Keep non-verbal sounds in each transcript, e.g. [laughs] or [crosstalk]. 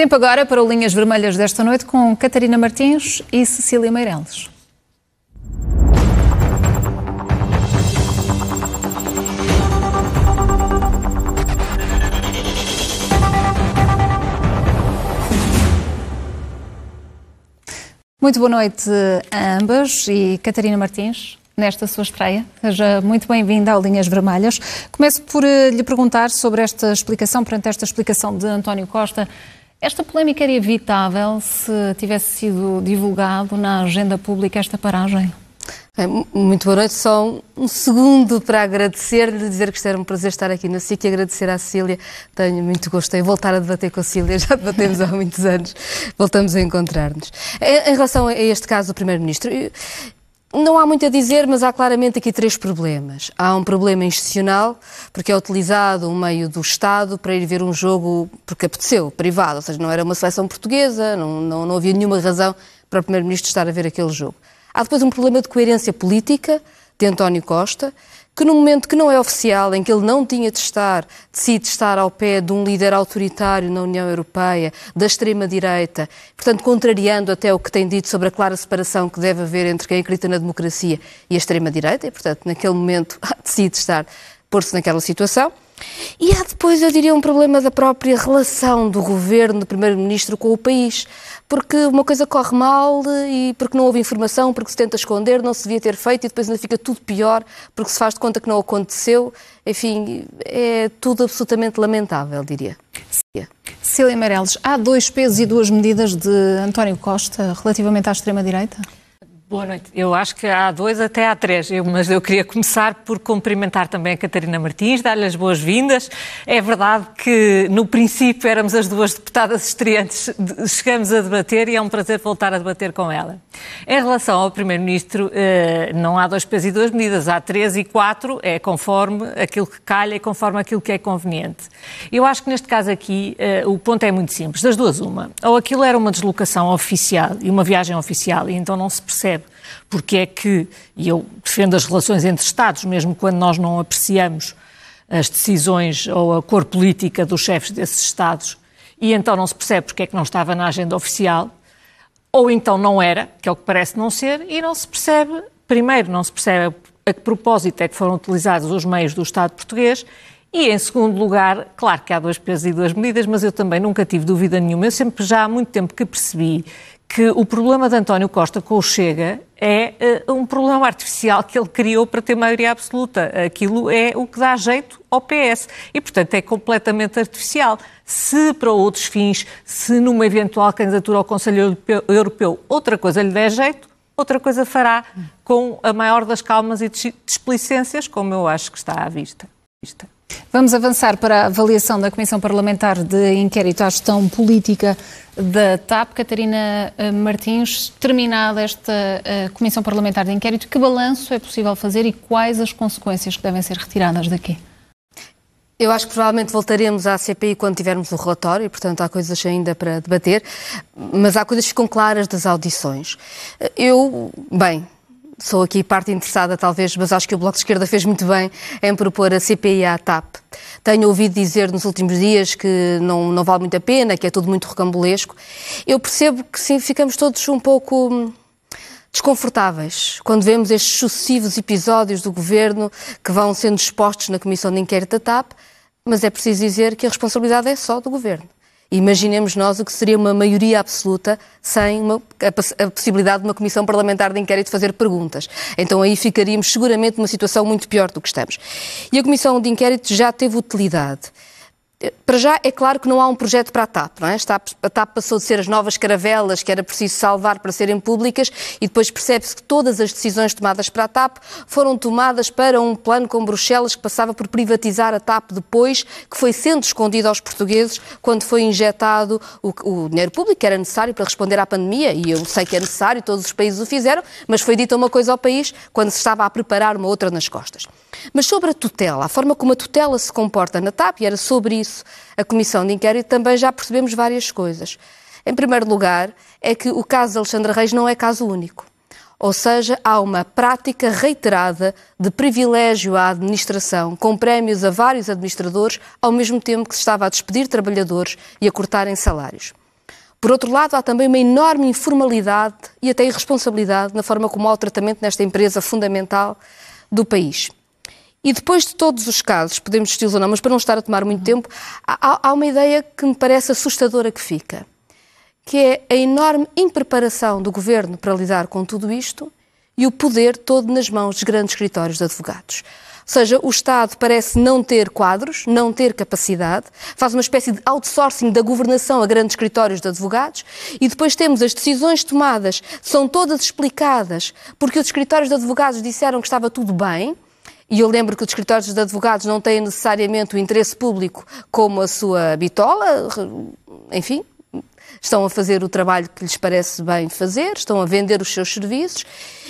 Tempo agora para o Linhas Vermelhas desta noite com Catarina Martins e Cecília Meireles. Muito boa noite a ambas e Catarina Martins, nesta sua estreia. Seja muito bem-vinda ao Linhas Vermelhas. Começo por eh, lhe perguntar sobre esta explicação, perante esta explicação de António Costa, esta polémica era evitável se tivesse sido divulgado na agenda pública esta paragem? Muito boa noite. Só um segundo para agradecer-lhe, dizer que isto era um prazer estar aqui na SIC e agradecer à Cília. Tenho muito gosto em voltar a debater com a Cília, [laughs] já debatemos há muitos anos, voltamos a encontrar-nos. Eh, em relação a este caso do Primeiro-Ministro, não há muito a dizer, mas há claramente aqui três problemas. Há um problema institucional, porque é utilizado um meio do Estado para ir ver um jogo porque apeteceu, privado, ou seja, não era uma seleção portuguesa, não, não, não havia nenhuma razão para o Primeiro-Ministro estar a ver aquele jogo. Há depois um problema de coerência política de António Costa, que num momento que não é oficial, em que ele não tinha de estar, decide estar ao pé de um líder autoritário na União Europeia, da extrema-direita, portanto, contrariando até o que tem dito sobre a clara separação que deve haver entre quem acredita na democracia e a extrema-direita, e, portanto, naquele momento [laughs] decide estar, pôr-se naquela situação. E há depois, eu diria, um problema da própria relação do governo, do primeiro-ministro com o país, porque uma coisa corre mal eh, e porque não houve informação, porque se tenta esconder, não se devia ter feito e depois ainda fica tudo pior porque se faz de conta que não aconteceu. Enfim, é tudo absolutamente lamentável, diria. Cília Amarelos, há dois pesos e duas medidas de António Costa relativamente à extrema-direita? Boa noite. Eu acho que há dois até há três, eu, mas eu queria começar por cumprimentar também a Catarina Martins, dar-lhe as boas-vindas. É verdade que no princípio éramos as duas deputadas estreantes, chegamos a debater e é um prazer voltar a debater com ela. Em relação ao Primeiro-Ministro, eh, não há dois pés e duas medidas, há três e quatro, é conforme aquilo que calha e conforme aquilo que é conveniente. Eu acho que neste caso aqui eh, o ponto é muito simples, das duas uma. Ou aquilo era uma deslocação oficial e uma viagem oficial e então não se percebe percebe porque é que, e eu defendo as relações entre Estados, mesmo quando nós não apreciamos as decisões ou a cor política dos chefes desses Estados, e então não se percebe porque é que não estava na agenda oficial, ou então não era, que é o que parece não ser, e não se percebe, primeiro, não se percebe a que propósito é que foram utilizados os meios do Estado português, e em segundo lugar, claro que há dois pesos e duas medidas, mas eu também nunca tive dúvida nenhuma. Eu sempre já há muito tempo que percebi que o problema de António Costa com o Chega é uh, um problema artificial que ele criou para ter maioria absoluta. Aquilo é o que dá jeito ao PS. E, portanto, é completamente artificial. Se para outros fins, se numa eventual candidatura ao Conselho Europeu outra coisa lhe der jeito, outra coisa fará com a maior das calmas e desplicências, como eu acho que está à vista. Vamos avançar para a avaliação da Comissão Parlamentar de Inquérito à Gestão Política da TAP. Catarina eh, Martins, terminada esta eh, Comissão Parlamentar de Inquérito, que balanço é possível fazer e quais as consequências que devem ser retiradas daqui? Eu acho que provavelmente voltaremos à CPI quando tivermos o relatório, e, portanto há coisas ainda para debater, mas há coisas que ficam claras das audições. Eu, bem, sou aqui parte interessada, talvez, mas acho que o Bloco de Esquerda fez muito bem em propor a CPI à TAP. Tenho ouvido dizer nos últimos dias que não, não vale muito a pena, que é tudo muito rocambolesco. Eu percebo que sim, ficamos todos um pouco hum, desconfortáveis quando vemos estes sucessivos episódios do governo que vão sendo expostos na comissão de inquérito da TAP, mas é preciso dizer que a responsabilidade é só do governo. Imaginemos nós o que seria uma maioria absoluta sem uma, a, a, possibilidade de uma comissão parlamentar de inquérito fazer perguntas. Então aí ficaríamos seguramente numa situação muito pior do que estamos. E a comissão de inquérito já teve utilidade. Para já, é claro que não há um projeto para a TAP, não é? A TAP passou de ser as novas caravelas que era preciso salvar para serem públicas e depois percebe-se que todas as decisões tomadas para a TAP foram tomadas para um plano com Bruxelas que passava por privatizar a TAP depois, que foi sendo escondido aos portugueses quando foi injetado o, o dinheiro público que era necessário para responder à pandemia e eu sei que é necessário, todos os países o fizeram, mas foi dita uma coisa ao país quando se estava a preparar uma outra nas costas. Mas sobre a tutela, a forma como a tutela se comporta na TAP, e era sobre isso a comissão de inquérito, também já percebemos várias coisas. Em primeiro lugar, é que o caso de Alexandra Reis não é caso único. Ou seja, há uma prática reiterada de privilégio à administração, com prémios a vários administradores, ao mesmo tempo que se estava a despedir trabalhadores e a cortarem salários. Por outro lado, há também uma enorme informalidade e até irresponsabilidade na forma como há o tratamento nesta empresa fundamental do país. E depois de todos os casos, podemos discuti ou não, mas para não estar a tomar muito tempo, há, há uma ideia que me parece assustadora que fica, que é a enorme impreparação do governo para lidar com tudo isto e o poder todo nas mãos dos grandes escritórios de advogados. Ou seja, o Estado parece não ter quadros, não ter capacidade, faz uma espécie de outsourcing da governação a grandes escritórios de advogados e depois temos as decisões tomadas, são todas explicadas porque os escritórios de advogados disseram que estava tudo bem e eu lembro que os escritórios de advogados não têm necessariamente o interesse público como a sua bitola, enfim, estão a fazer o trabalho que lhes parece bem fazer, estão a vender os seus serviços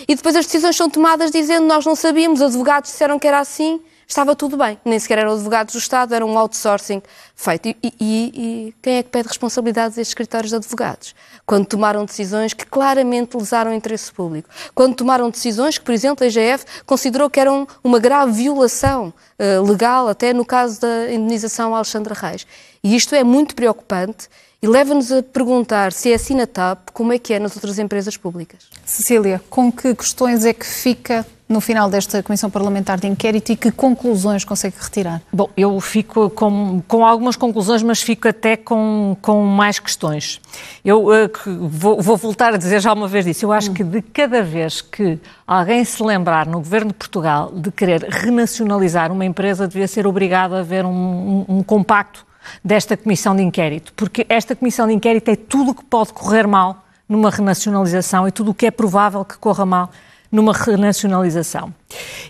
e depois as decisões são tomadas dizendo nós não sabíamos, advogados disseram que era assim, estava tudo bem, nem sequer eram advogados do Estado, era um outsourcing feito. E, e, e quem é que pede responsabilidades a estes escritórios de advogados? Quando tomaram decisões que claramente lesaram o interesse público. Quando tomaram decisões que, por exemplo, a IGF considerou que eram uma grave violação uh, legal, até no caso da indenização a Alexandra Reis. E isto é muito preocupante e leva-nos a perguntar se é assim na TAP, como é que é nas outras empresas públicas. Cecília, com que questões é que fica no final desta Comissão Parlamentar de Inquérito e que conclusões consegue retirar? Bom, eu fico com, com algumas conclusões, mas fico até com, com mais questões. Eu uh, vou, vou, voltar a dizer já uma vez isso. Eu acho hum. que de cada vez que alguém se lembrar no Governo de Portugal de querer renacionalizar uma empresa, devia ser obrigado a haver um, um, um compacto desta comissão de inquérito, porque esta comissão de inquérito é tudo o que pode correr mal numa renacionalização e tudo o que é provável que corra mal numa renacionalização.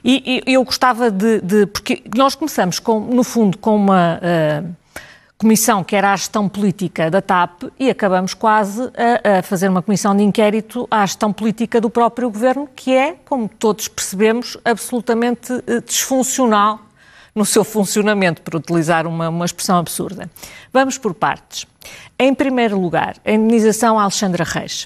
E, e eu gostava de, de, Porque nós começamos, com, no fundo, com uma. Uh, comissão que era a gestão política da TAP e acabamos quase a, a, fazer uma comissão de inquérito à gestão política do próprio governo, que é, como todos percebemos, absolutamente eh, desfuncional no seu funcionamento, por utilizar uma, uma expressão absurda. Vamos por partes. Em primeiro lugar, a indenização a Alexandra Reis.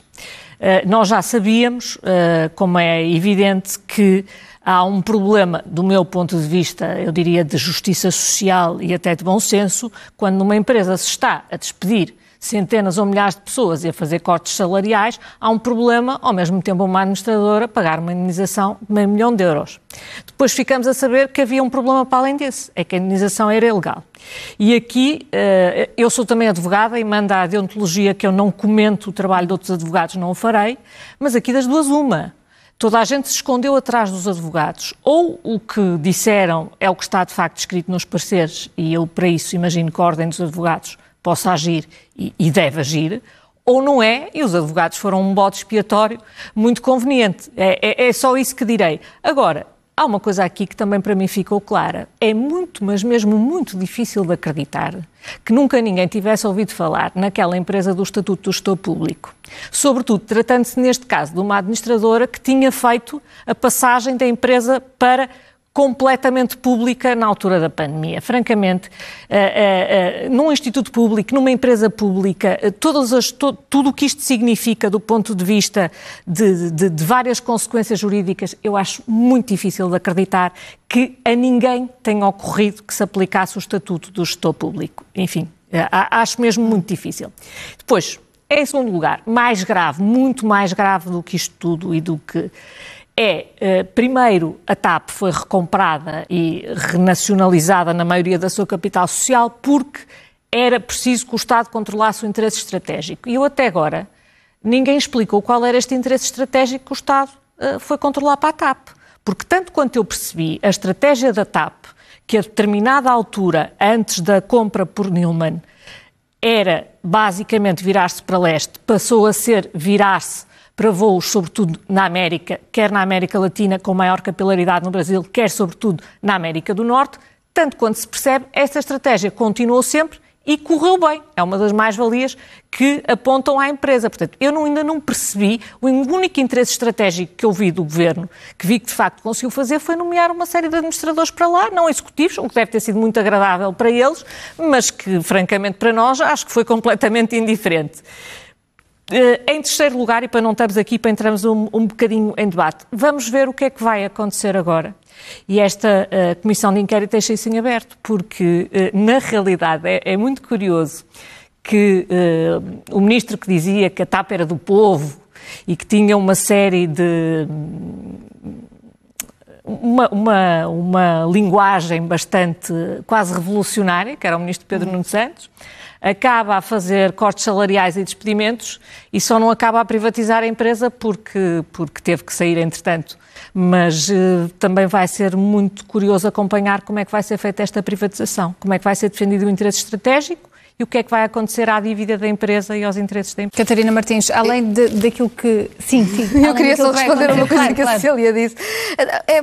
Uh, nós já sabíamos, uh, como é evidente, que há um problema, do meu ponto de vista, eu diria de justiça social e até de bom senso, quando uma empresa se está a despedir centenas ou milhares de pessoas e a fazer cortes salariais, há um problema, ao mesmo tempo, uma administradora pagar uma indenização de meio milhão de euros. Depois ficamos a saber que havia um problema para além desse, é que a indenização era ilegal. E aqui, eh, eu sou também advogada e manda a deontologia que eu não comento o trabalho de outros advogados, não o farei, mas aqui das duas uma. Toda a gente se escondeu atrás dos advogados. Ou o que disseram é o que está de facto escrito nos pareceres, e eu para isso imagino que a Ordem dos Advogados possa agir e, e deve agir, ou não é, e os advogados foram um bode expiatório muito conveniente. É, é, é, só isso que direi. Agora, há uma coisa aqui que também para mim ficou clara. É muito, mas mesmo muito difícil de acreditar que nunca ninguém tivesse ouvido falar naquela empresa do Estatuto do Gestor Público. Sobretudo, tratando-se neste caso de uma administradora que tinha feito a passagem da empresa para completamente pública na altura da pandemia. Francamente, uh, uh, num instituto público, numa empresa pública, todas as, to, tudo o que isto significa do ponto de vista de, de, de várias consequências jurídicas, eu acho muito difícil de acreditar que a ninguém tenha ocorrido que se aplicasse o estatuto do gestor público. Enfim, acho mesmo muito difícil. Depois, em segundo lugar, mais grave, muito mais grave do que isto tudo e do que é, eh, primeiro, a TAP foi recomprada e renacionalizada na maioria da sua capital social porque era preciso que o Estado controlasse o interesse estratégico. E eu até agora, ninguém explicou qual era este interesse estratégico que o Estado eh, foi controlar para a TAP. Porque, tanto quanto eu percebi, a estratégia da TAP, que a determinada altura, antes da compra por Newman, era basicamente virar-se para leste, passou a ser virar-se para voos, sobretudo na América, quer na América Latina, com maior capilaridade no Brasil, quer sobretudo na América do Norte. Tanto quanto se percebe, esta estratégia continuou sempre e correu bem. É uma das mais-valias que apontam à empresa. Portanto, eu não, ainda não percebi. O único interesse estratégico que eu vi do governo, que vi que de facto conseguiu fazer, foi nomear uma série de administradores para lá, não executivos, o que deve ter sido muito agradável para eles, mas que, francamente, para nós, acho que foi completamente indiferente. Eh, em terceiro lugar, e para não estarmos aqui, para entrarmos um, um bocadinho em debate, vamos ver o que é que vai acontecer agora. E esta uh, comissão de inquérito deixa isso em aberto, porque, uh, na realidade, é, é, muito curioso que uh, o ministro que dizia que a TAP era do povo e que tinha uma série de. Uma, uma, uma linguagem bastante quase revolucionária, que era o ministro Pedro uhum. Nuno Santos, acaba a fazer cortes salariais e despedimentos e só não acaba a privatizar a empresa porque, porque teve que sair entretanto. Mas uh, também vai ser muito curioso acompanhar como é que vai ser feita esta privatização, como é que vai ser defendido o interesse estratégico e o que é que vai acontecer à dívida da empresa e aos interesses da empresa. Catarina Martins, além de, daquilo que. Sim, sim. [laughs] Eu queria só responder a uma coisa que a Cecília disse. É,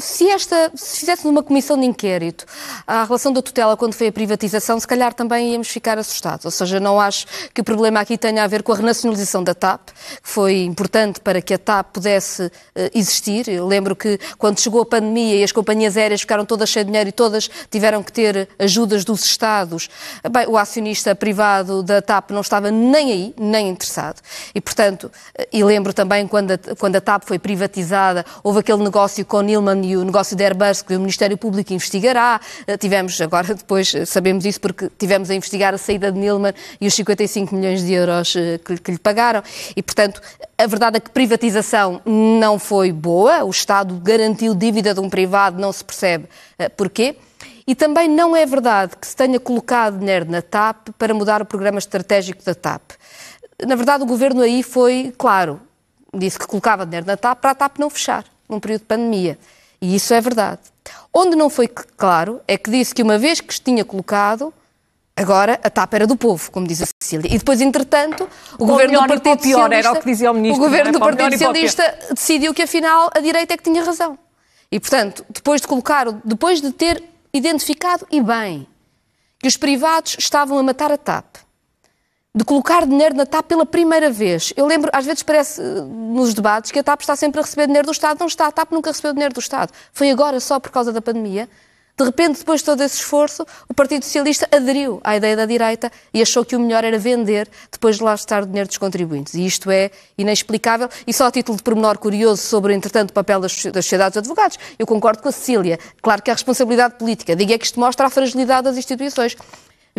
se esta, se fizesse uma comissão de inquérito à relação da tutela quando foi a privatização, se calhar também íamos ficar assustados. Ou seja, não acho que o problema aqui tenha a ver com a renacionalização da TAP, que foi importante para que a TAP pudesse uh, existir. Eu lembro que quando chegou a pandemia e as companhias aéreas ficaram todas sem dinheiro e todas tiveram que ter ajudas dos Estados, bem, o acionista privado da TAP não estava nem aí, nem interessado. E, portanto, eh, e lembro também quando a, quando a TAP foi privatizada, houve aquele negócio com o Neil Newman e o negócio de Airbus que o Ministério Público investigará. Eh, tivemos, agora [laughs] depois eh, sabemos isso porque tivemos a investigar a saída de Nilman e os 55 milhões de euros eh, que, que lhe pagaram. E, portanto, a verdade é que privatização não foi boa. O Estado garantiu dívida de um privado, não se percebe porquê. E também não é verdade que se tenha colocado dinheiro na TAP para mudar o programa estratégico da TAP. Na verdade, o governo aí foi claro. Disse que colocava dinheiro na TAP para a TAP não fechar num período de pandemia. E isso é verdade. Onde não foi claro é que disse que uma vez que se tinha colocado, agora a TAP era do povo, como diz a Cecília. E depois, entretanto, o, governo do Partido Socialista. Era o que dizia o ministro. O governo é? do Partido Socialista decidiu que afinal a direita é que tinha razão. E, portanto, depois de colocar, depois de ter identificado e bem que os privados estavam a matar a TAP, de colocar dinheiro na TAP pela primeira vez. Eu lembro, às vezes parece eh, nos debates que a TAP está sempre a receber dinheiro do Estado. Não está, a TAP nunca recebeu dinheiro do Estado. Foi agora só por causa da pandemia. De repente, depois de todo esse esforço, o Partido Socialista aderiu à ideia da direita e achou que o melhor era vender depois de lá estar o dinheiro dos contribuintes. E isto é inexplicável. E só a título de pormenor curioso sobre, entretanto, o papel das, sociedades de advogados, eu concordo com a Cecília. Claro que a responsabilidade política. diga é que isto mostra a fragilidade das instituições.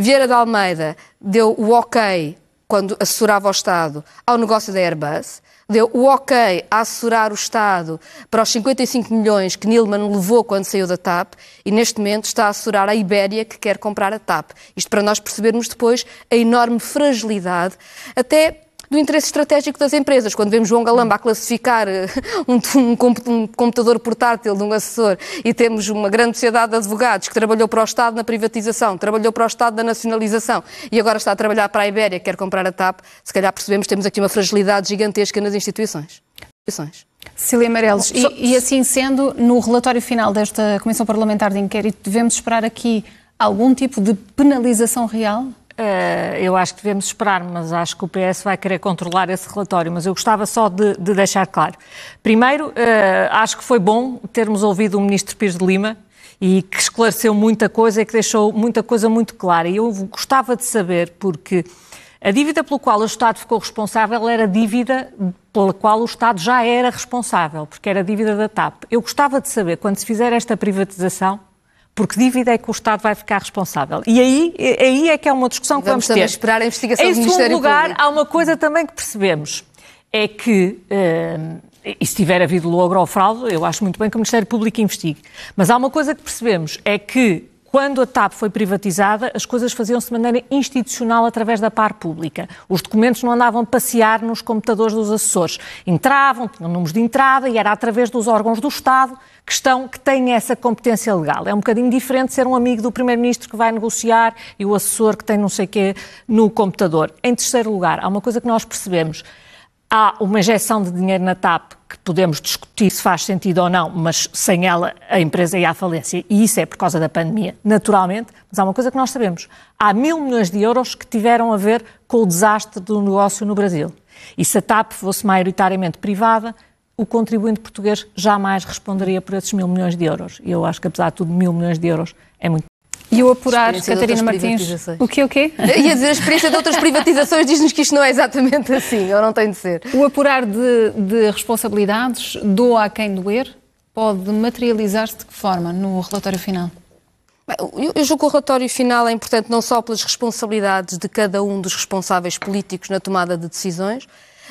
Vieira de Almeida deu o ok, quando assessorava o Estado, ao negócio da Airbus, deu o ok a assessorar o Estado para os 55 milhões que Nilman levou quando saiu da TAP e neste momento está a assessorar a Ibéria que quer comprar a TAP. Isto para nós percebermos depois a enorme fragilidade, até do interesse estratégico das empresas. Quando vemos João Galamba a classificar eh, [laughs] um, um computador portátil de um assessor e temos uma grande sociedade de advogados que trabalhou para o Estado na privatização, trabalhou para o Estado na nacionalização e agora está a trabalhar para a Ibéria, quer comprar a TAP, se calhar percebemos que temos aqui uma fragilidade gigantesca nas instituições. instituições. Cecília Amarelos, e, e, assim sendo, no relatório final desta Comissão Parlamentar de Inquérito, devemos esperar aqui algum tipo de penalização real? Eh, eu acho que devemos esperar, mas acho que o PS vai querer controlar esse relatório. Mas eu gostava só de, de deixar claro. Primeiro, eh, acho que foi bom termos ouvido o ministro Pires de Lima e que esclareceu muita coisa e que deixou muita coisa muito clara. E eu gostava de saber, porque a dívida pelo qual o Estado ficou responsável era dívida pela qual o Estado já era responsável, porque era dívida da TAP. Eu gostava de saber, quando se fizer esta privatização, porque dívida é que o Estado vai ficar responsável. E aí, aí é que é uma discussão vamos que vamos também ter. esperar a investigação em do Ministério Público. Em segundo lugar, Público. há uma coisa também que percebemos, é que... Uh, e se tiver havido logro ou fraude, eu acho muito bem que o Ministério Público investigue. Mas há uma coisa que percebemos, é que quando a TAP foi privatizada, as coisas faziam-se de maneira institucional através da par pública. Os documentos não andavam a passear nos computadores dos assessores. Entravam, tinham números de entrada e era através dos órgãos do Estado questão que tem essa competência legal. É um bocadinho diferente ser um amigo do Primeiro-Ministro que vai negociar e o assessor que tem não sei o quê no computador. Em terceiro lugar, há uma coisa que nós percebemos. Há uma injeção de dinheiro na TAP que podemos discutir se faz sentido ou não, mas sem ela a empresa ia à falência e isso é por causa da pandemia, naturalmente. Mas há uma coisa que nós sabemos: há mil milhões de euros que tiveram a ver com o desastre do negócio no Brasil. E se a TAP fosse maioritariamente privada, o contribuinte português jamais responderia por esses mil milhões de euros. E eu acho que, apesar de tudo, mil milhões de euros é muito. E o apurar, Catarina Martins. O quê, o quê? Ia dizer, a experiência de outras privatizações diz-nos que isto não é exatamente assim, ou não tem de ser. O apurar de, de responsabilidades, doa a quem doer, pode materializar-se de que forma no relatório final? Eu julgo que o relatório final é importante não só pelas responsabilidades de cada um dos responsáveis políticos na tomada de decisões,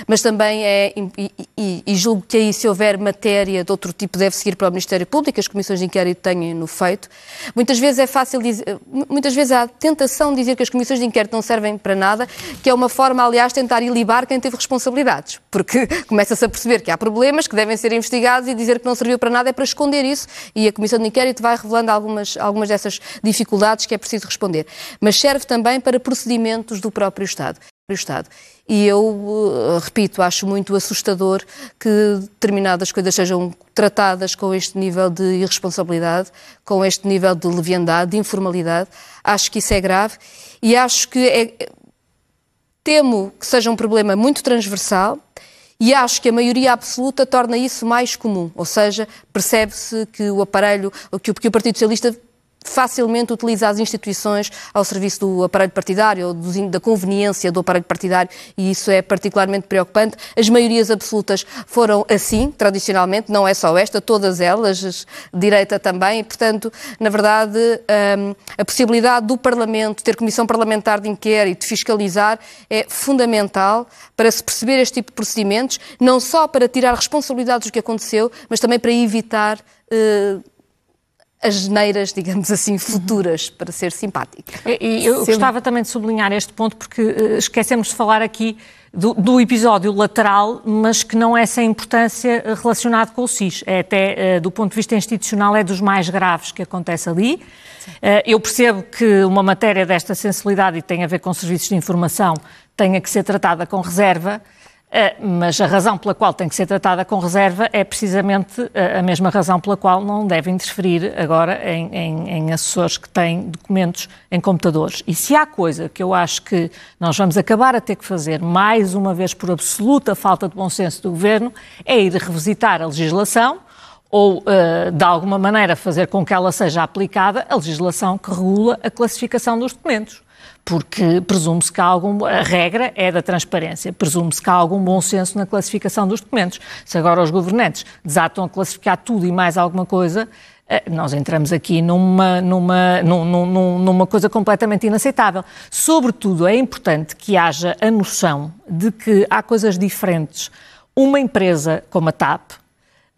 mas também é, e, e, e, julgo que aí se houver matéria de outro tipo deve seguir para o Ministério Público, as comissões de inquérito têm no feito. Muitas vezes é fácil dizer, muitas vezes há tentação de dizer que as comissões de inquérito não servem para nada, que é uma forma, aliás, tentar ilibar quem teve responsabilidades, porque [laughs] começa-se a perceber que há problemas que devem ser investigados e dizer que não serviu para nada é para esconder isso e a comissão de inquérito vai revelando algumas, algumas dessas dificuldades que é preciso responder. Mas serve também para procedimentos do próprio Estado o Estado. E eu, eh, repito, acho muito assustador que determinadas coisas sejam tratadas com este nível de irresponsabilidade, com este nível de leviandade, de informalidade. Acho que isso é grave e acho que é... temo que seja um problema muito transversal. E acho que a maioria absoluta torna isso mais comum, ou seja, percebe-se que o aparelho, que o Partido Socialista facilmente utiliza as instituições ao serviço do aparelho partidário ou da conveniência do aparelho partidário e isso é particularmente preocupante. As maiorias absolutas foram assim, tradicionalmente, não é só esta, todas elas, direita também, portanto, na verdade, hum, a possibilidade do Parlamento ter comissão parlamentar de inquérito, de fiscalizar, é fundamental para se perceber este tipo de procedimentos, não só para tirar responsabilidades do que aconteceu, mas também para evitar eh, as neiras, digamos assim, uhum. futuras, uhum. para ser simpático. E eu gostava também de sublinhar este ponto, porque eh, esquecemos de falar aqui do, do, episódio lateral, mas que não é sem importância relacionado com o SIS. É até, eh, do ponto de vista institucional, é dos mais graves que acontece ali. Eh, eu percebo que uma matéria desta sensibilidade e tem a ver com serviços de informação tenha que ser tratada com reserva, eh, mas a razão pela qual tem que ser tratada com reserva é precisamente eh, a mesma razão pela qual não deve interferir agora em, em, em, assessores que têm documentos em computadores. E se há coisa que eu acho que nós vamos acabar a ter que fazer, mais uma vez por absoluta falta de bom senso do governo, é ir revisitar a legislação ou, eh, de alguma maneira, fazer com que ela seja aplicada a legislação que regula a classificação dos documentos porque presume-se que há algum. A regra é da transparência, presume-se que há algum bom senso na classificação dos documentos. Se agora os governantes desatam a classificar tudo e mais alguma coisa, eh, nós entramos aqui numa, numa, numa, numa coisa completamente inaceitável. Sobretudo, é importante que haja a noção de que há coisas diferentes. Uma empresa como a TAP,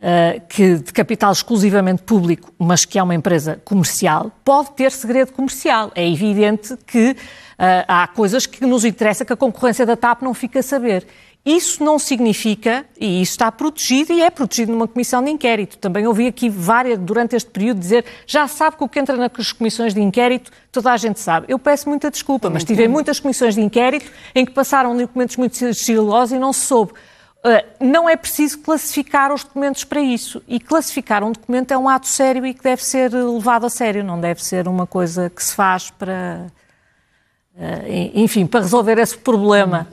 eh, que de capital exclusivamente público, mas que é uma empresa comercial, pode ter segredo comercial. É evidente que eh, há coisas que nos interessa que a concorrência da TAP não fica a saber. Isso não significa, e isso está protegido e é protegido numa comissão de inquérito. Também ouvi aqui várias, durante este período, dizer já sabe que o que entra nas comissões de inquérito, toda a gente sabe. Eu peço muita desculpa, mas tive uhum. muitas comissões de inquérito em que passaram documentos muito sigilosos e não se soube. Ah, não é preciso classificar os documentos para isso. E classificar um documento é um ato sério e que deve ser levado a sério, não deve ser uma coisa que se faz para. Ah, enfim, para resolver esse problema.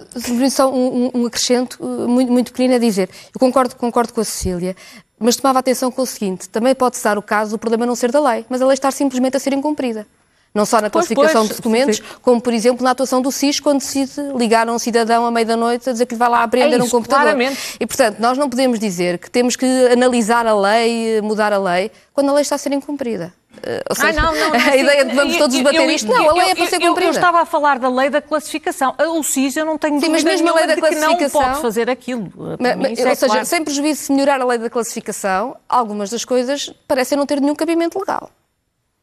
Só um, um, um acrescento ah, muito, muito pequenino a dizer. Eu concordo, concordo com a Cecília, mas tomava atenção com o seguinte: também pode-se dar o caso do problema não ser da lei, mas a lei estar simplesmente a ser incumprida. Não só na classificação de documentos, sim. como, por exemplo, na atuação do SIS, quando se ligaram um cidadão à meia-noite a dizer que lhe vai lá aprender é isso, um computador. Claramente. E, portanto, nós não podemos dizer que temos que analisar a lei, mudar a lei, quando a lei está a ser incumprida. Eh, seja, ah, não, não, não, [laughs] a ideia de vamos todos debater eu, isto, não, eu, a lei é para ser cumprida. Eu, estava a falar da lei da classificação. Eh, o SIS eu não tenho Sim, mas mesmo a lei da classificação, não pode fazer aquilo. Eh, mas, mas, é ou seja, claro. sem prejuízo de melhorar a lei da classificação, algumas das coisas parecem não ter nenhum cabimento legal.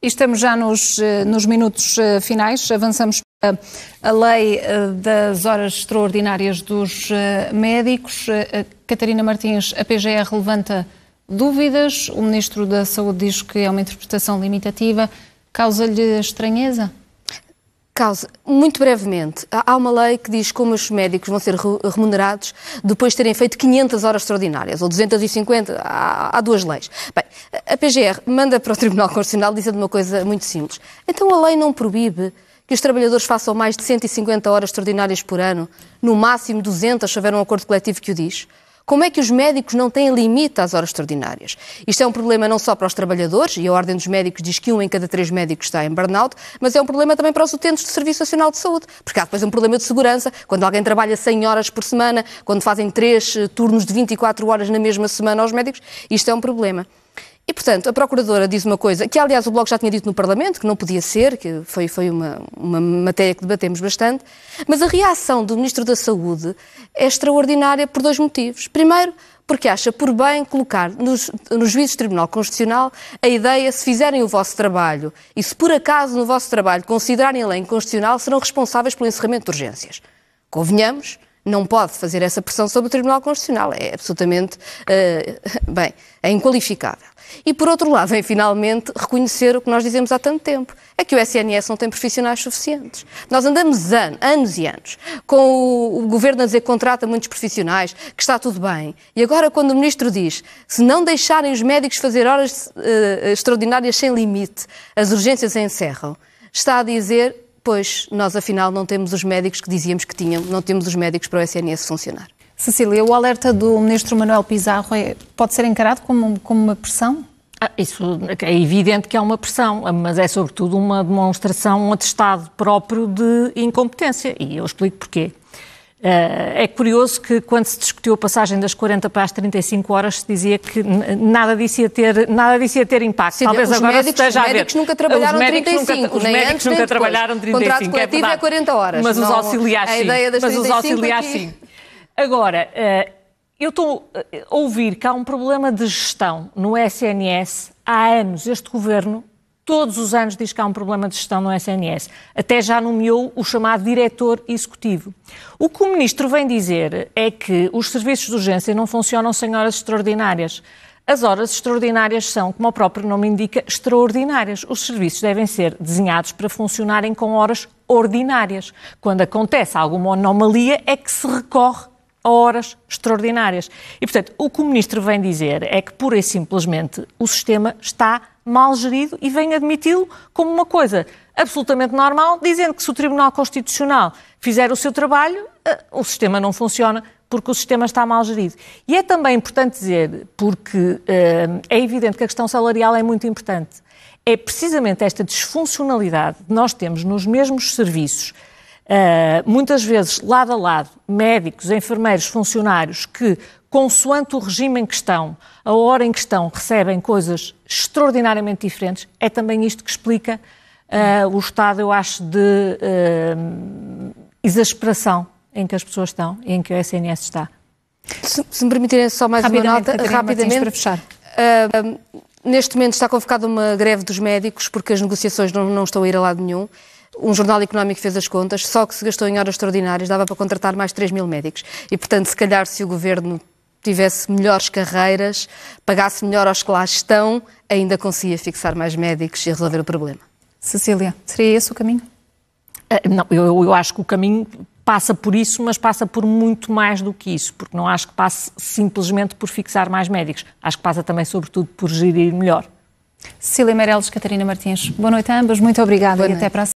E estamos já nos, eh, nos minutos eh, finais, avançamos para a lei eh, das horas extraordinárias dos médicos. Catarina Martins, a PGR levanta dúvidas, o Ministro da Saúde diz que é uma interpretação limitativa. Causa-lhe estranheza? Causa, muito brevemente, há uma lei que diz como os médicos vão ser remunerados depois de terem feito 500 horas extraordinárias, ou 250, há, há duas leis. Bem, a PGR manda para o [laughs] Tribunal Constitucional dizendo uma coisa muito simples. Então a lei não proíbe que os trabalhadores façam mais de 150 horas extraordinárias por ano, no máximo 200, se houver um acordo coletivo que o diz? Como é que os médicos não têm limite às horas extraordinárias? Isto é um problema não só para os trabalhadores, e a Ordem dos Médicos diz que um em cada três médicos está em burnout, mas é um problema também para os utentes do Serviço Nacional de Saúde, porque há depois um problema de segurança, quando alguém trabalha 100 horas por semana, quando fazem três eh, turnos de 24 horas na mesma semana aos médicos, isto é um problema. E, portanto, a Procuradora diz uma coisa que, aliás, o Bloco já tinha dito no Parlamento, que não podia ser, que foi, foi uma, uma matéria que debatemos bastante, mas a reação do Ministro da Saúde é extraordinária por dois motivos. Primeiro, porque acha por bem colocar nos, nos juízes do Tribunal Constitucional a ideia, se fizerem o vosso trabalho e se por acaso no vosso trabalho considerarem a lei inconstitucional, serão responsáveis pelo encerramento de urgências. Convenhamos não pode fazer essa pressão sobre o Tribunal Constitucional. É absolutamente, uh, [laughs] bem, é inqualificável. E, por outro lado, vem é, finalmente reconhecer o que nós dizemos há tanto tempo, é que o SNS não tem profissionais suficientes. Nós andamos an anos e anos com o, o, governo a dizer que contrata muitos profissionais, que está tudo bem. E agora, quando o ministro diz se não deixarem os médicos fazer horas uh, extraordinárias sem limite, as urgências encerram, está a dizer Pois, nós afinal não temos os médicos que dizíamos que tínhamos, não temos os médicos para o SNS funcionar. Cecília, o alerta do ministro Manuel Pizarro é, pode ser encarado como, como uma pressão? Ah, isso é evidente que é uma pressão, mas é sobretudo uma demonstração, um atestado próprio de incompetência. E eu explico porquê. Eh, é curioso que quando se discutiu a passagem das 40 para as 35 horas se dizia que nada disso ia ter, nada disso ter impacto. Sim, Talvez agora médicos, esteja a ver. Os médicos nunca trabalharam os médicos 35, nunca, os médicos antes, nunca depois. trabalharam 35. O contrato é coletivo é, é 40 horas. Mas os auxiliares sim. Mas os auxiliares aqui... sim. Agora, eh, eu estou a ouvir que há um problema de gestão no SNS há anos. Este governo Todos os anos diz que há um problema de gestão no SNS. Até já nomeou o chamado diretor executivo. O que o ministro vem dizer é que os serviços de urgência não funcionam sem horas extraordinárias. As horas extraordinárias são, como o próprio nome indica, extraordinárias. Os serviços devem ser desenhados para funcionarem com horas ordinárias. Quando acontece alguma anomalia, é que se recorre horas extraordinárias. E, portanto, o que o Ministro vem dizer é que, pura e simplesmente, o sistema está mal gerido e vem admiti-lo como uma coisa absolutamente normal, dizendo que se o Tribunal Constitucional fizer o seu trabalho, eh, o sistema não funciona porque o sistema está mal gerido. E é também importante dizer, porque eh, é evidente que a questão salarial é muito importante, é precisamente esta disfuncionalidade que nós temos nos mesmos serviços Uh, muitas vezes, lado a lado, médicos, enfermeiros, funcionários que, consoante o regime em questão, a hora em que estão, recebem coisas extraordinariamente diferentes, é também isto que explica uh, o estado, eu acho, de uh, exasperação em que as pessoas estão, e em que o SNS está. Se, se me permitirem só mais uma nota, rapidamente. Para fechar. neste momento está convocada uma greve dos médicos porque as negociações não, não estão a ir a lado nenhum um jornal económico fez as contas, só que se gastou em horas extraordinárias dava para contratar mais 3 mil médicos. E, portanto, se calhar se o governo tivesse melhores carreiras, pagasse melhor aos que lá estão, ainda conseguia fixar mais médicos e resolver o problema. Cecília, seria esse o caminho? Uh, não, eu, eu acho que o caminho passa por isso, mas passa por muito mais do que isso, porque não acho que passe simplesmente por fixar mais médicos. Acho que passa também, sobretudo, por gerir melhor. Cecília Meirelles, Catarina Martins, boa noite a ambas, muito obrigada e até para a